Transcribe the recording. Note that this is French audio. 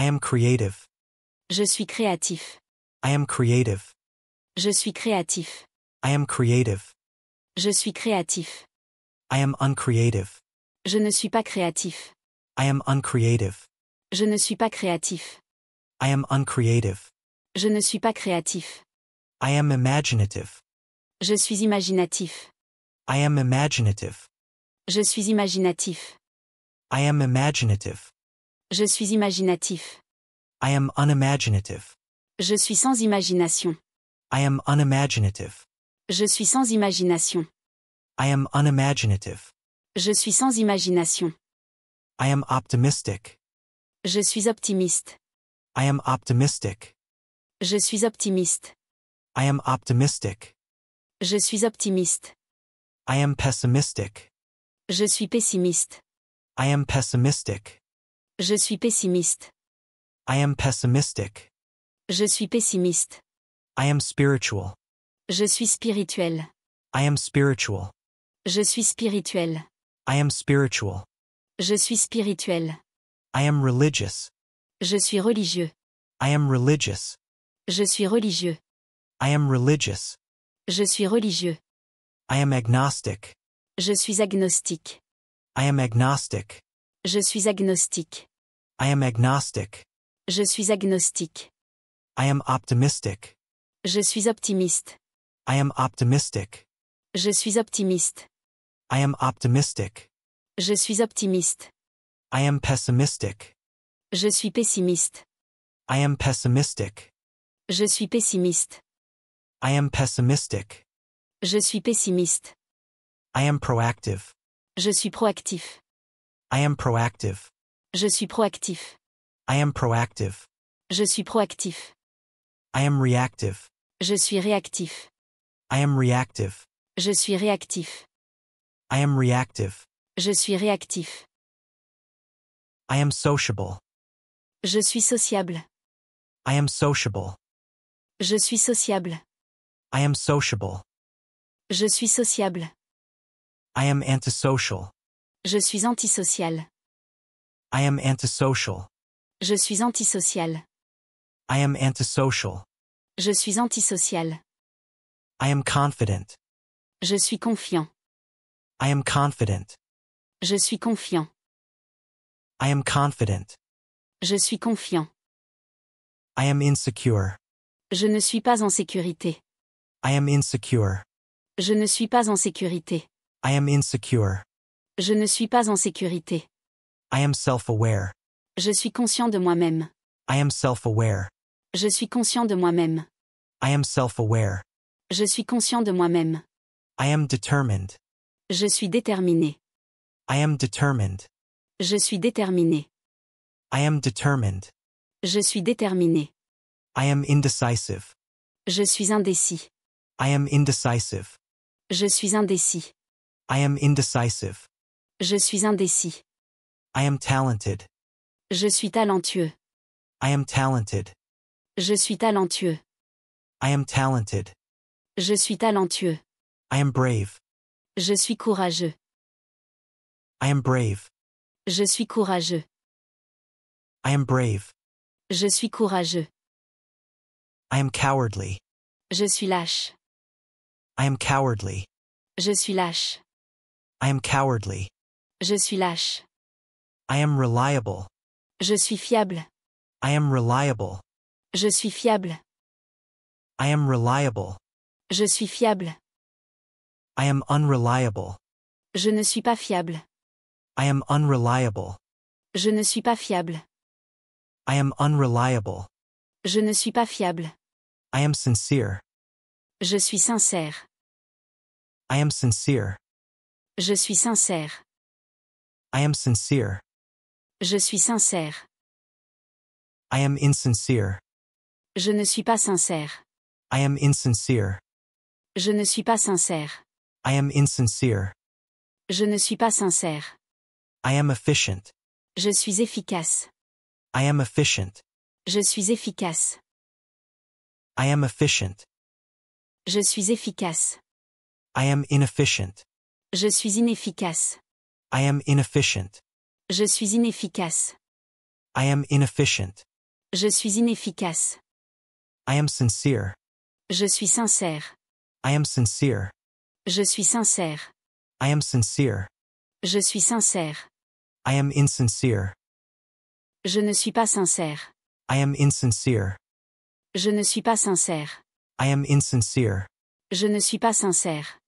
I am creative. Je suis créatif. I am creative. Je suis créatif. I am creative. Je suis créatif. I am uncreative. Je ne suis pas créatif. I am uncreative. Je ne suis pas créatif. I am uncreative. Je ne suis pas créatif. I am imaginative. Je suis imaginatif. I am imaginative. Je suis imaginatif. I am imaginative. Je suis imaginatif. I am unimaginative. Je suis sans imagination. I am unimaginative. Je suis sans imagination. I am unimaginative. Je suis sans imagination. I am optimistic. Je suis optimiste. I am optimistic. Je suis optimiste. I am optimistic. Je suis optimiste. I am pessimistic. Je suis pessimiste. I am pessimistic. Je suis pessimiste. I am pessimistic. Je suis pessimiste. I am spiritual. Je suis spirituel. I am spiritual. Je suis spirituel. I am spiritual. Je suis spirituel. I am religious. Je suis religieux. I am religious. Je suis religieux. I am religious. Je suis religieux. I am agnostic. Je suis agnostique. I am agnostic. Je suis agnostique. I am agnostic. Je suis agnostique. I am optimistic. Je suis optimiste. I am optimistic. Je suis optimiste. I am optimistic. Je suis optimiste. I am pessimistic. Je suis pessimiste. I am pessimistic. Je suis pessimiste. I am pessimistic. Je suis pessimiste. I am proactive. Je suis proactif. I am proactive. Je suis proactif. I am proactive. Je suis proactif. I am reactive. Je suis réactif. I am reactive. Je suis réactif. I am reactive. Je suis réactif. I am sociable. Je suis sociable. I am sociable. Je suis sociable. I am sociable. Je suis sociable. antisocial. Je suis antisocial. I am antisocial. Je suis antisocial. I am antisocial. Je suis antisocial. I am confident. Je suis confiant. I am confident. Je suis confiant. I am confident. Je suis confiant. I am insecure. Je ne suis pas en sécurité. I am insecure. Je ne suis pas en sécurité. I am insecure. Je ne suis pas en sécurité. I am self-aware. Je suis conscient de moi-même. I am self-aware. Je suis conscient de moi-même. I am self-aware. Je suis conscient de moi-même. I am determined. Je suis déterminé. I am determined. Je suis déterminé. I am determined. Je suis déterminé. I am indecisive. Je suis indécis. I am indecisive. Je suis indécis. I am indecisive. Je suis indécis. I am talented. Je suis talentueux. I am talented. Je suis talentueux. I am talented. Je suis talentueux. I am brave. Je suis courageux. I am brave. Je suis courageux. I am brave. Je suis courageux. I am cowardly. Je suis lâche. I am cowardly. Je suis lâche. I am cowardly. Je suis lâche. I am reliable. Je suis fiable. I am reliable. Je suis fiable. I am reliable. Je suis fiable. I am unreliable. Je ne suis pas fiable. I am unreliable. Je ne suis pas fiable. I am unreliable. Je ne suis pas fiable. I am sincere. Je suis sincère. I am sincere. Je suis sincère. I am sincere. Je suis sincère. I am insincere. Je ne suis pas sincère. I am insincere. Je ne suis pas sincère. I am insincere. Je ne suis pas sincère. I am efficient. Je suis efficace. I am efficient. Je suis efficace. I am efficient. Je suis efficace. I am inefficient. Je suis inefficace. I am inefficient. Je suis inefficace. I am inefficient. Je suis inefficace. I am sincere. Je suis sincère. I am sincere. Je suis sincère. I am sincere. Je suis sincère. I am insincere. Je ne suis pas sincère. I am insincere. Je ne suis pas sincère. I am insincere. Je ne suis pas sincère.